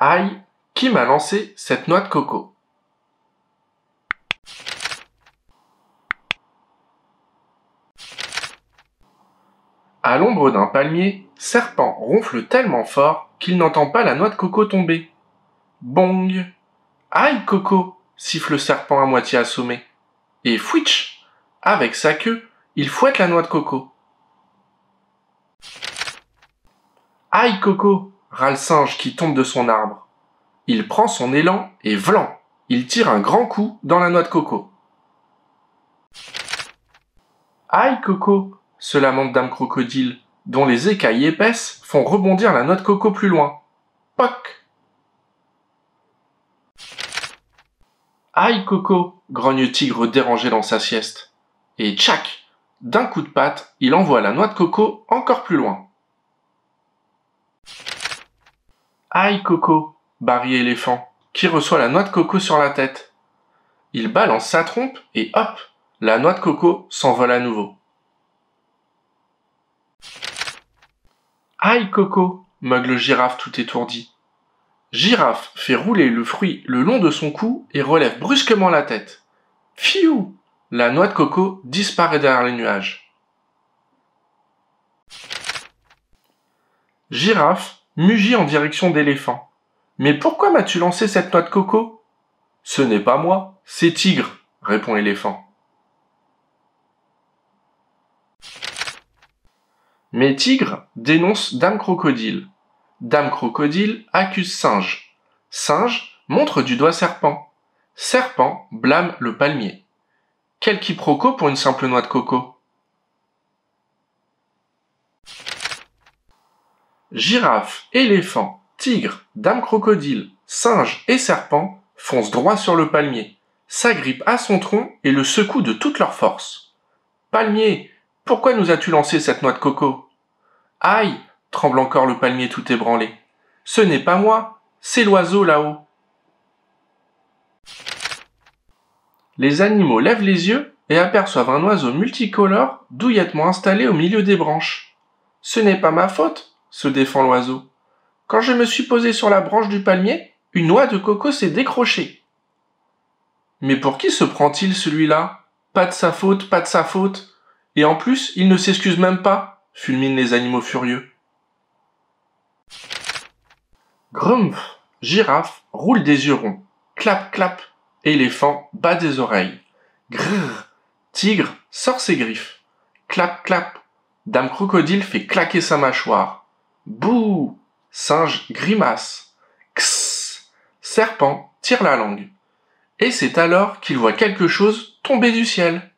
Aïe, qui m'a lancé cette noix de coco À l'ombre d'un palmier, Serpent ronfle tellement fort qu'il n'entend pas la noix de coco tomber. Bong Aïe, Coco siffle Serpent à moitié assommé. Et fouitch Avec sa queue, il fouette la noix de coco. Aïe, Coco râle singe qui tombe de son arbre. Il prend son élan et vlan, il tire un grand coup dans la noix de coco. Aïe coco, se lamente Dame Crocodile, dont les écailles épaisses font rebondir la noix de coco plus loin. Poc Aïe coco, grogne Tigre dérangé dans sa sieste. Et tchac D'un coup de patte, il envoie la noix de coco encore plus loin. Aïe Coco, barille éléphant, qui reçoit la noix de coco sur la tête. Il balance sa trompe et hop, la noix de coco s'envole à nouveau. Aïe Coco, meugle girafe tout étourdi. Girafe fait rouler le fruit le long de son cou et relève brusquement la tête. Fiou La noix de coco disparaît derrière les nuages. Girafe mugit en direction d'éléphant. Mais pourquoi m'as-tu lancé cette noix de coco Ce n'est pas moi, c'est Tigre, répond éléphant. Mais Tigre dénonce Dame Crocodile. Dame Crocodile accuse Singe. Singe montre du doigt Serpent. Serpent blâme le palmier. Quel quiproquo pour une simple noix de coco girafes, éléphants, tigres, dames crocodiles, singes et serpents foncent droit sur le palmier, s'agrippent à son tronc et le secouent de toute leur force. Palmier, pourquoi nous as-tu lancé cette noix de coco Aïe tremble encore le palmier tout ébranlé. Ce n'est pas moi, c'est l'oiseau là-haut. Les animaux lèvent les yeux et aperçoivent un oiseau multicolore douillettement installé au milieu des branches. Ce n'est pas ma faute, se défend l'oiseau. Quand je me suis posé sur la branche du palmier, une noix de coco s'est décrochée. Mais pour qui se prend-il celui-là Pas de sa faute, pas de sa faute. Et en plus, il ne s'excuse même pas, fulminent les animaux furieux. Grumph, girafe, roule des yeux ronds. Clap, clap, éléphant, bat des oreilles. Grrr, tigre, sort ses griffes. Clap, clap, dame crocodile fait claquer sa mâchoire. Bouh Singe grimace. X Serpent tire la langue. Et c'est alors qu'il voit quelque chose tomber du ciel.